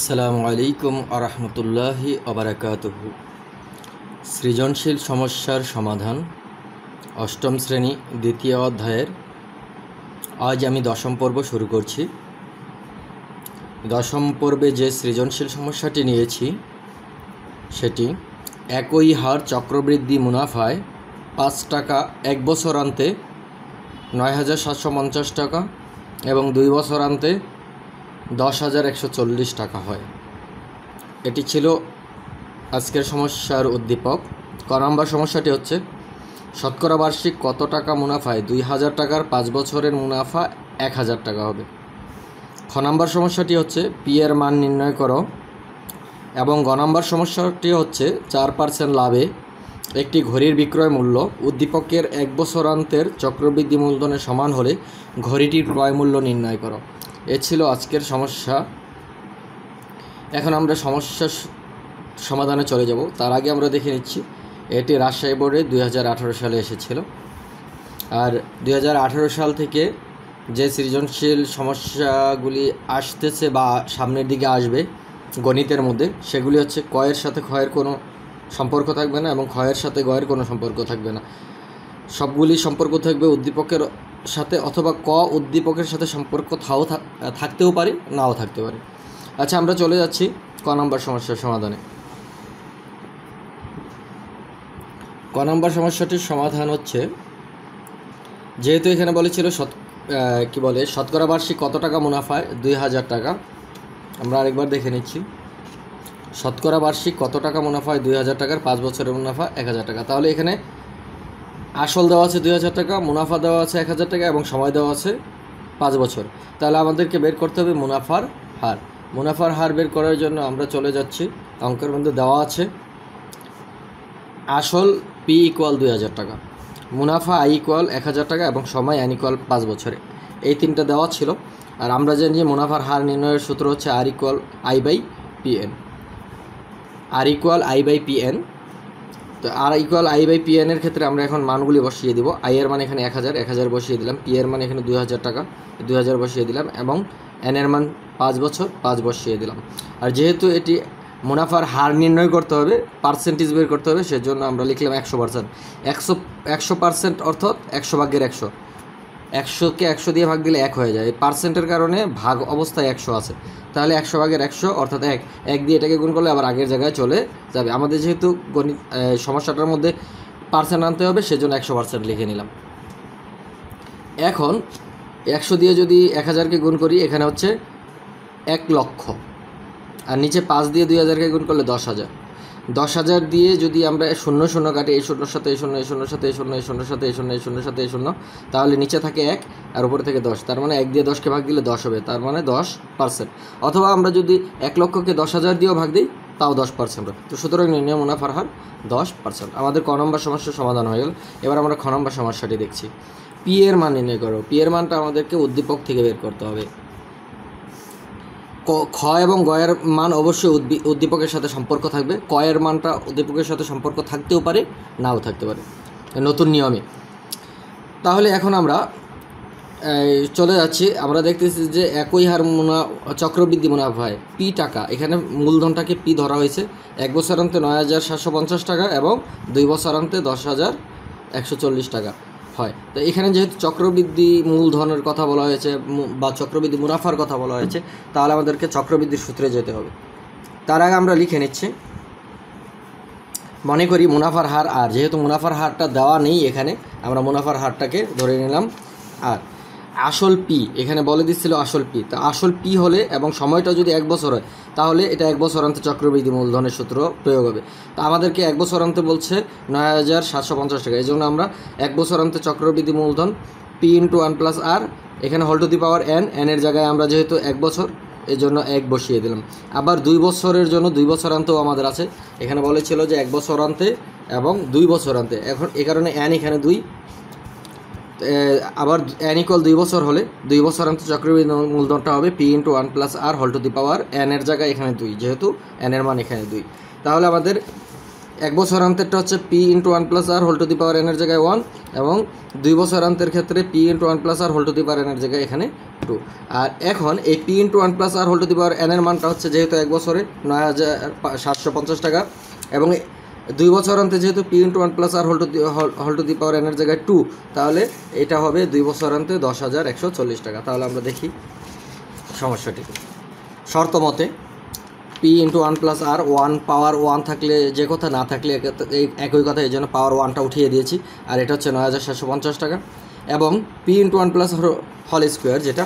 আসসালামু আলাইকুম আরহামতুল্লাহি অবরাকাতহু সৃজনশীল সমস্যার সমাধান অষ্টম শ্রেণী দ্বিতীয় অধ্যায়ের আজ আমি দশম পর্ব শুরু করছি দশম পর্বে যে সৃজনশীল সমস্যাটি নিয়েছি সেটি একই হার চক্রবৃদ্ধি মুনাফায় পাঁচ টাকা এক বছর আনতে নয় হাজার সাতশো পঞ্চাশ টাকা এবং দুই বছর আনতে দশ হাজার একশো চল্লিশ টাকা হয় এটি ছিল আজকের সমস্যার উদ্দীপক ক নম্বর সমস্যাটি হচ্ছে শতকরা বার্ষিক কত টাকা মুনাফায় দুই হাজার টাকার পাঁচ বছরের মুনাফা এক হাজার টাকা হবে খ নম্বর সমস্যাটি হচ্ছে পি এর মান নির্ণয় করো এবং গ নম্বর সমস্যাটি হচ্ছে চার পার্সেন্ট লাভে একটি ঘড়ির বিক্রয় মূল্য উদ্দীপকের এক বছরান্তের চক্রবৃদ্ধি মূলধনের সমান হলে ঘড়িটির ক্রয় মূল্য নির্ণয় করো এ ছিল আজকের সমস্যা এখন আমরা সমস্যা সমাধানে চলে যাব তার আগে আমরা দেখে নিচ্ছি এটি রাজশাহী বোর্ডে দুই সালে এসেছিল আর দুই সাল থেকে যে সৃজনশীল সমস্যাগুলি আসতেছে বা সামনের দিকে আসবে গণিতের মধ্যে সেগুলি হচ্ছে কয়ের সাথে ক্ষয়ের কোনো সম্পর্ক থাকবে না এবং ক্ষয়ের সাথে গয়ের কোনো সম্পর্ক থাকবে না সবগুলি সম্পর্ক থাকবে উদ্দীপকের সাথে অথবা ক উদ্দীপকের সাথে সম্পর্ক থাও থাকতেও পারে নাও থাকতে পারে আচ্ছা আমরা চলে যাচ্ছি ক নম্বর সমস্যার সমাধানে ক নম্বর সমস্যাটির সমাধান হচ্ছে যেহেতু এখানে বলেছিল শত কি বলে শতকরা বার্ষিক কত টাকা মুনাফায় দুই হাজার টাকা আমরা আরেকবার দেখে নিচ্ছি শতকরা বার্ষিক কত টাকা মুনাফা হয় দুই হাজার টাকার পাঁচ বছরের মুনাফা এক হাজার টাকা তাহলে এখানে আসল দেওয়া আছে দুই হাজার টাকা মুনাফা দেওয়া আছে এক হাজার টাকা এবং সময় দেওয়া আছে পাঁচ বছর তাহলে আমাদেরকে বের করতে হবে মুনাফার হার মুনাফার হার বের করার জন্য আমরা চলে যাচ্ছি অঙ্কের মধ্যে দেওয়া আছে আসল পি ইকুয়াল দুই হাজার টাকা মুনাফা আই ইকুয়াল এক হাজার টাকা এবং সময় অ্যান ইকুয়াল পাঁচ বছরে এই তিনটা দেওয়া ছিল আর আমরা জানি যে মুনাফার হার নির্ণয়ের সূত্র হচ্ছে R equal I by P N R equal I by P N তো R equal I by P এনের ক্ষেত্রে আমরা এখন মানগুলি বসিয়ে দিব আই এর মান এখানে এক হাজার এক হাজার বসিয়ে দিলাম পি এর মান এখানে দুই হাজার টাকা দুই হাজার বসিয়ে দিলাম এবং এন এর মান পাঁচ বছর পাঁচ বসিয়ে দিলাম আর যেহেতু এটি মুনাফার হার নির্ণয় করতে হবে পার্সেন্টেজ বের করতে হবে সেজন্য আমরা লিখলাম একশো পার্সেন্ট একশো একশো পার্সেন্ট অর্থাৎ একশো ভাগ্যের একশো একশোকে একশো দিয়ে ভাগ দিলে এক হয়ে যায় পার্সেন্টের কারণে ভাগ অবস্থায় একশো আছে তাহলে একশো ভাগের একশো অর্থাৎ এক এক দিয়ে এটাকে গুণ করলে আবার আগের জায়গায় চলে যাবে আমাদের যেহেতু গণিত সমস্যাটার মধ্যে পার্সেন্ট আনতে হবে সেজন্য একশো পার্সেন্ট লিখে নিলাম এখন একশো দিয়ে যদি এক হাজারকে গুণ করি এখানে হচ্ছে এক লক্ষ আর নিচে পাঁচ দিয়ে দুই হাজারকে গুণ করলে দশ হাজার দশ হাজার দিয়ে যদি আমরা শূন্য শূন্য কাটি এই শূন্যর সাথে এই শূন্য এই শূন্যর সাথে এই শূন্য এই শূন্যর সাথে এই শূন্য এই শূন্যর সাথে এই শূন্য তাহলে নিচে থাকে এক আর উপরে থেকে দশ তার মানে এক দিয়ে দশকে ভাগ দিলে দশ হবে তার মানে দশ পার্সেন্ট অথবা আমরা যদি এক লক্ষকে দশ হাজার দিয়েও ভাগ দিই তাও দশ পার্সেন্ট তো সুতরাং নির্ণয় মুনাফার হার দশ পার্সেন্ট আমাদের ক নম্বর সমস্যার সমাধান হয়ে গেল এবার আমরা খ নম্বর সমস্যাটি দেখছি পি এর মান নির্ণয় করো পি এর মানটা আমাদেরকে উদ্দীপক থেকে বের করতে হবে খ এবং গয়ের মান অবশ্যই উদ্দীপকের সাথে সম্পর্ক থাকবে কয়ের মানটা উদ্দীপকের সাথে সম্পর্ক থাকতেও পারে নাও থাকতে পারে নতুন নিয়মে তাহলে এখন আমরা চলে যাচ্ছি আমরা দেখতেছি যে একই হার মুনা চক্রবৃদ্ধি মুনাফা হয় পি টাকা এখানে মূলধনটাকে পি ধরা হয়েছে এক বছর বছরান্তে নয় হাজার সাতশো পঞ্চাশ টাকা এবং দুই বছর অন্তে দশ হাজার একশো চল্লিশ টাকা হয় তো এখানে যেহেতু চক্রবৃদ্ধি মূলধনের কথা বলা হয়েছে বা চক্রবৃদ্ধি মুনাফার কথা বলা হয়েছে তাহলে আমাদেরকে চক্রবৃদ্ধির সূত্রে যেতে হবে তার আগে আমরা লিখে নিচ্ছি মনে করি মুনাফার হার আর যেহেতু মুনাফার হারটা দেওয়া নেই এখানে আমরা মুনাফার হারটাকে ধরে নিলাম আর আসল পি এখানে বলে দিচ্ছিল আসল পি তা আসল পি হলে এবং সময়টা যদি এক বছর হয় তাহলে এটা এক বছর অন্তে চক্রবৃদ্ধি মূলধনের সূত্র প্রয়োগ হবে তা আমাদেরকে এক বছর অন্তে বলছে নয় হাজার সাতশো পঞ্চাশ টাকা এই জন্য আমরা এক বছর অন্তে চক্রবৃদ্ধি মূলধন P into one plus R এখানে হল টু দি পাওয়ার এন এনের জায়গায় আমরা যেহেতু এক বছর এর জন্য এক বসিয়ে দিলাম আবার দুই বছরের জন্য দুই বছর অন্তেও আমাদের আছে এখানে বলেছিল যে এক বছর অন্তে এবং দুই অন্তে এখন এ কারণে এন এখানে দুই আবার অ্যান ইকুয়াল দুই বছর হলে দুই বছর অন্ত চক্রবৃদ্ধি মূলধনটা হবে P into one plus R whole to the পাওয়ার এর জায়গায় এখানে দুই যেহেতু এর মান এখানে দুই তাহলে আমাদের এক বছর অন্তেরটা হচ্ছে P into one plus R whole to the power এনের জায়গায় ওয়ান এবং দুই বছর অন্তের ক্ষেত্রে P into one plus R whole to the power এনের জায়গায় এখানে টু আর এখন এই P into one plus R whole to the power এনের মানটা হচ্ছে যেহেতু এক বছরে নয় হাজার সাতশো পঞ্চাশ টাকা এবং দুই বছর অন্তে যেহেতু P into one plus R whole two হল টু দি পাওয়ার এনের জায়গায় টু তাহলে এটা হবে দুই বছর অন্তে দশ হাজার একশো চল্লিশ টাকা তাহলে আমরা দেখি সমস্যাটি শর্ত মতে P into one plus R one power one থাকলে যে কথা না থাকলে একই কথা এই জন্য পাওয়ার ওয়ানটা উঠিয়ে দিয়েছি আর এটা হচ্ছে নয় হাজার সাতশো পঞ্চাশ টাকা এবং P into one plus whole square যেটা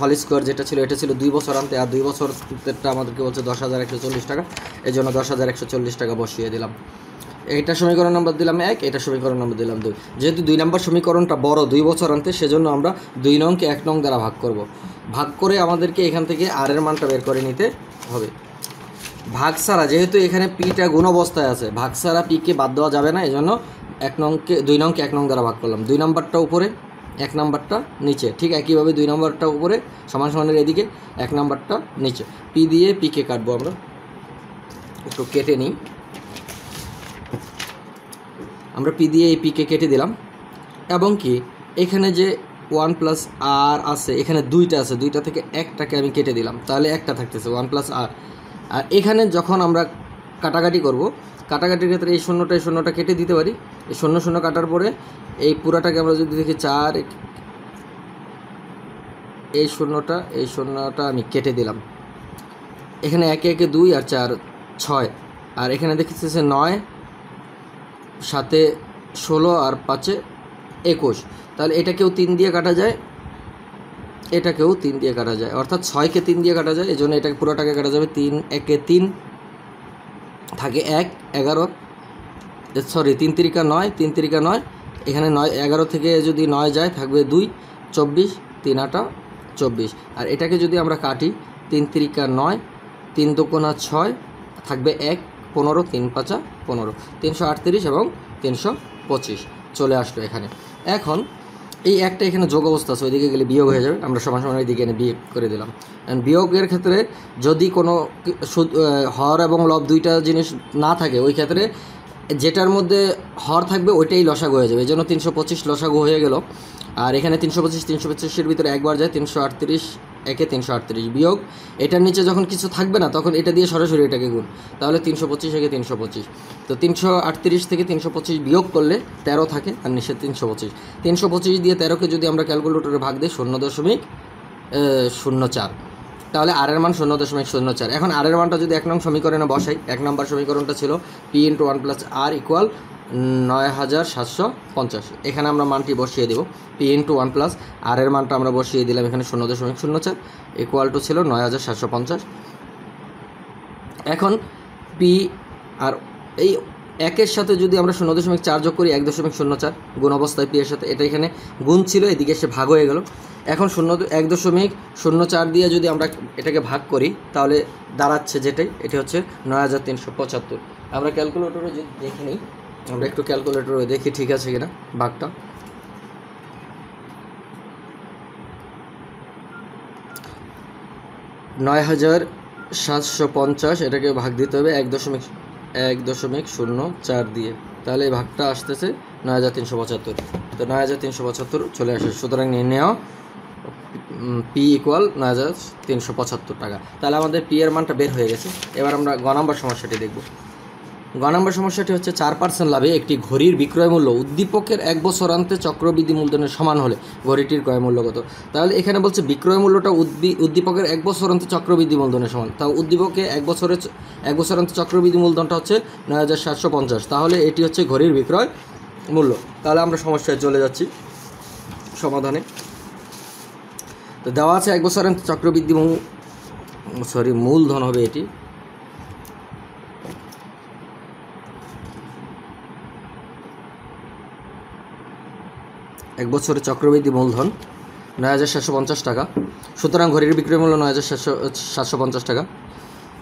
হল স্কোয়ার যেটা ছিল এটা ছিল দুই বছর আনতে আর দুই বছরটা আমাদেরকে বলছে দশ হাজার একশো চল্লিশ টাকা এই জন্য দশ হাজার একশো চল্লিশ টাকা বসিয়ে দিলাম এটা সমীকরণ নম্বর দিলাম এক এটা সমীকরণ নম্বর দিলাম দুই যেহেতু দুই নম্বর সমীকরণটা বড় দুই বছর আনতে সেজন্য আমরা দুই নংকে এক নং দ্বারা ভাগ করব ভাগ করে আমাদেরকে এখান থেকে আর এর মানটা বের করে নিতে হবে ভাগ ছাড়া যেহেতু এখানে পিটা গুণ অবস্থায় আছে ভাগ ছাড়া পিকে বাদ দেওয়া যাবে না এই জন্য এক নংকে দুই নংকে এক নং দ্বারা ভাগ করলাম দুই নম্বরটা উপরে এক নাম্বারটা নিচে ঠিক একইভাবে দুই নাম্বারটা উপরে সমান সমানের এদিকে এক নাম্বারটা নিচে পি দিয়ে পিকে কাটবো আমরা একটু কেটে নিই আমরা পি দিয়ে এই পিকে কেটে দিলাম এবং কি এখানে যে ওয়ান প্লাস আর আছে এখানে দুইটা আছে দুইটা থেকে একটাকে আমি কেটে দিলাম তাহলে একটা থাকতেছে ওয়ান প্লাস আর আর এখানে যখন আমরা কাটাকাটি করব কাটাকাটির ক্ষেত্রে এই শূন্যটা এই শূন্যটা কেটে দিতে পারি এই শূন্য শূন্য কাটার পরে এই পুরাটাকে আমরা যদি দেখি চার এই শূন্যটা এই শূন্যটা আমি কেটে দিলাম এখানে একে একে দুই আর চার ছয় আর এখানে দেখতেছে নয় সাথে ষোলো আর পাঁচে একুশ তাহলে এটাকেও তিন দিয়ে কাটা যায় এটাকেও তিন দিয়ে কাটা যায় অর্থাৎ ছয়কে তিন দিয়ে কাটা যায় এই জন্য এটাকে পুরোটাকে কাটা যাবে তিন একে তিন থাকে এক এগারো সরি তিন তিরিকা নয় তিন তিরিকা নয় এখানে নয় এগারো থেকে যদি নয় যায় থাকবে দুই চব্বিশ তিন আটা চব্বিশ আর এটাকে যদি আমরা কাটি তিন তিরিকা নয় তিন দোকোনা ছয় থাকবে এক পনেরো তিন পাঁচা পনেরো তিনশো আটত্রিশ এবং তিনশো পঁচিশ চলে আসলো এখানে এখন এই একটা এখানে যোগ অবস্থা আছে ওইদিকে গেলে বিয়োগ হয়ে যাবে আমরা সমান সমান ওইদিকে এনে বিয়োগ করে দিলাম অ্যান্ড বিয়োগের ক্ষেত্রে যদি কোনো হর এবং লব দুইটা জিনিস না থাকে ওই ক্ষেত্রে যেটার মধ্যে হর থাকবে ওইটাই লসাগু হয়ে যাবে এই জন্য তিনশো পঁচিশ লসাগু হয়ে গেল আর এখানে তিনশো পঁচিশ তিনশো পঁচিশের ভিতরে একবার যায় তিনশো আটত্রিশ একে তিনশো আটত্রিশ বিয়োগ এটার নিচে যখন কিছু থাকবে না তখন এটা দিয়ে সরাসরি এটাকে গুণ তাহলে তিনশো পঁচিশ একে তিনশো পঁচিশ তো তিনশো আটত্রিশ থেকে তিনশো পঁচিশ বিয়োগ করলে তেরো থাকে আর নিচে তিনশো পঁচিশ তিনশো পঁচিশ দিয়ে তেরোকে যদি আমরা ক্যালকুলেটরে ভাগ দিই শূন্য দশমিক শূন্য চার তাহলে আর মান শূন্য দশমিক শূন্য চার এখন আর মানটা যদি এক নং সমীকরণে বসাই এক নম্বর সমীকরণটা ছিল P into one plus R equal নয় হাজার সাতশো পঞ্চাশ এখানে আমরা মানটি বসিয়ে দেব P into one plus R এর মানটা আমরা বসিয়ে দিলাম এখানে শূন্য দশমিক শূন্য চার ইকুয়াল টু ছিল নয় হাজার সাতশো পঞ্চাশ এখন পি আর এই একের সাথে যদি আমরা শূন্য দশমিক চার যোগ করি এক দশমিক শূন্য চার গুণ অবস্থায় পি এর সাথে এটা এখানে গুণ ছিল এদিকে সে ভাগ হয়ে গেল এখন শূন্য এক দশমিক শূন্য চার দিয়ে যদি আমরা এটাকে ভাগ করি তাহলে দাঁড়াচ্ছে যেটাই এটি হচ্ছে নয় হাজার তিনশো পঁচাত্তর আমরা ক্যালকুলেটরে যদি দেখে নিই আমরা একটু ক্যালকুলেটরে দেখি ঠিক আছে কিনা ভাগটা নয় হাজার সাতশো পঞ্চাশ এটাকে ভাগ দিতে হবে এক দশমিক এক দশমিক শূন্য চার দিয়ে তাহলে এই ভাগটা আসতেছে নয় হাজার তিনশো পঁচাত্তর তো নয় হাজার তিনশো পঁচাত্তর চলে আসে সুতরাং নেওয়া পি ইকুয়াল নয় হাজার তিনশো পঁচাত্তর টাকা তাহলে আমাদের পি এর মানটা বের হয়ে গেছে এবার আমরা গ নম্বর সমস্যাটি দেখব গ নম্বর সমস্যাটি হচ্ছে চার পার্সেন্ট লাভে একটি ঘড়ির বিক্রয় মূল্য উদ্দীপকের এক আনতে চক্রবৃদ্ধি মূলধনের সমান হলে ঘড়িটির ক্রয় মূল্য কত তাহলে এখানে বলছে বিক্রয় মূল্যটা উদ্দীপকের এক বছর আনতে চক্রবৃদ্ধি মূলধনের সমান তাও উদ্দীপকে এক বছরের এক বছর আনতে চক্রবৃদ্ধি মূলধনটা হচ্ছে নয় হাজার সাতশো পঞ্চাশ তাহলে এটি হচ্ছে ঘড়ির বিক্রয় মূল্য তাহলে আমরা সমস্যায় চলে যাচ্ছি সমাধানে তো দেওয়া আছে এক বছর আনতে চক্রবৃদ্ধি সরি মূলধন হবে এটি এক বছরে চক্রবৃদ্ধি মূলধন নয় হাজার সাতশো পঞ্চাশ টাকা সুতরাং ঘড়ির বিক্রয় মূল্য নয় হাজার সাতশো সাতশো পঞ্চাশ টাকা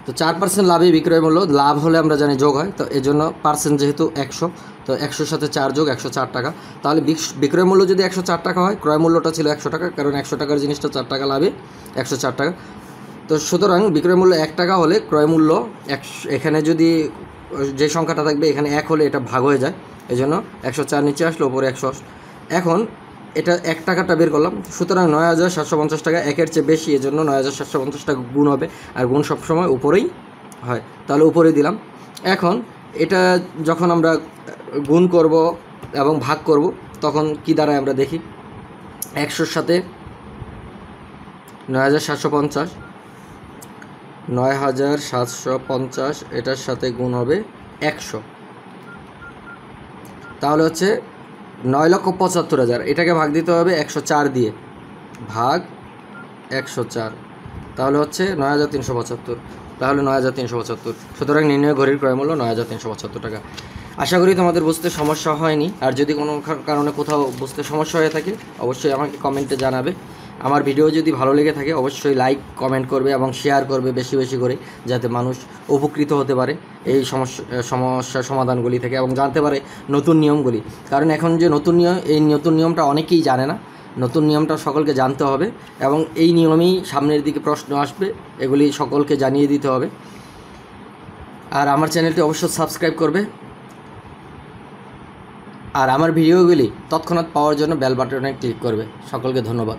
তো চার পার্সেন্ট লাভে বিক্রয় মূল্য লাভ হলে আমরা জানি যোগ হয় তো এই জন্য পার্সেন্ট যেহেতু একশো তো একশোর সাথে চার যোগ একশো চার টাকা তাহলে বিক্রয় মূল্য যদি একশো চার টাকা হয় ক্রয় মূল্যটা ছিল একশো টাকা কারণ একশো টাকার জিনিসটা চার টাকা লাভে একশো চার টাকা তো সুতরাং বিক্রয় মূল্য এক টাকা হলে ক্রয় মূল্য এখানে যদি যে সংখ্যাটা থাকবে এখানে এক হলে এটা ভাগ হয়ে যায় এই জন্য একশো চার নিচে আসলে ওপরে একশো এখন এটা এক টাকাটা বের করলাম সুতরাং নয় হাজার সাতশো পঞ্চাশ টাকা একের চেয়ে বেশি এজন্য নয় হাজার সাতশো পঞ্চাশ টাকা গুণ হবে আর গুণ সবসময় উপরেই হয় তাহলে উপরে দিলাম এখন এটা যখন আমরা গুণ করব এবং ভাগ করব তখন কি দ্বারায় আমরা দেখি একশোর সাথে নয় হাজার সাতশো পঞ্চাশ নয় হাজার সাতশো পঞ্চাশ এটার সাথে গুণ হবে একশো তাহলে হচ্ছে নয় লক্ষ পঁচাত্তর হাজার এটাকে ভাগ দিতে হবে একশো চার দিয়ে ভাগ একশো চার তাহলে হচ্ছে নয় হাজার তিনশো পঁচাত্তর তাহলে নয় হাজার তিনশো পঁচাত্তর সুতরাং নির্ণয় ঘড়ির ক্রয় মূল্য নয় হাজার তিনশো পঁচাত্তর টাকা আশা করি তোমাদের বুঝতে সমস্যা হয়নি আর যদি কোনো কারণে কোথাও বুঝতে সমস্যা হয়ে থাকে অবশ্যই আমাকে কমেন্টে জানাবে আমার ভিডিও যদি ভালো লেগে থাকে অবশ্যই লাইক কমেন্ট করবে এবং শেয়ার করবে বেশি বেশি করে যাতে মানুষ উপকৃত হতে পারে এই সমস্যা সমস্যা সমাধানগুলি থেকে এবং জানতে পারে নতুন নিয়মগুলি কারণ এখন যে নতুন নিয়ম এই নতুন নিয়মটা অনেকেই জানে না নতুন নিয়মটা সকলকে জানতে হবে এবং এই নিয়মেই সামনের দিকে প্রশ্ন আসবে এগুলি সকলকে জানিয়ে দিতে হবে আর আমার চ্যানেলটি অবশ্যই সাবস্ক্রাইব করবে আর আমার ভিডিওগুলি তৎক্ষণাৎ পাওয়ার জন্য বেল বাটনে ক্লিক করবে সকলকে ধন্যবাদ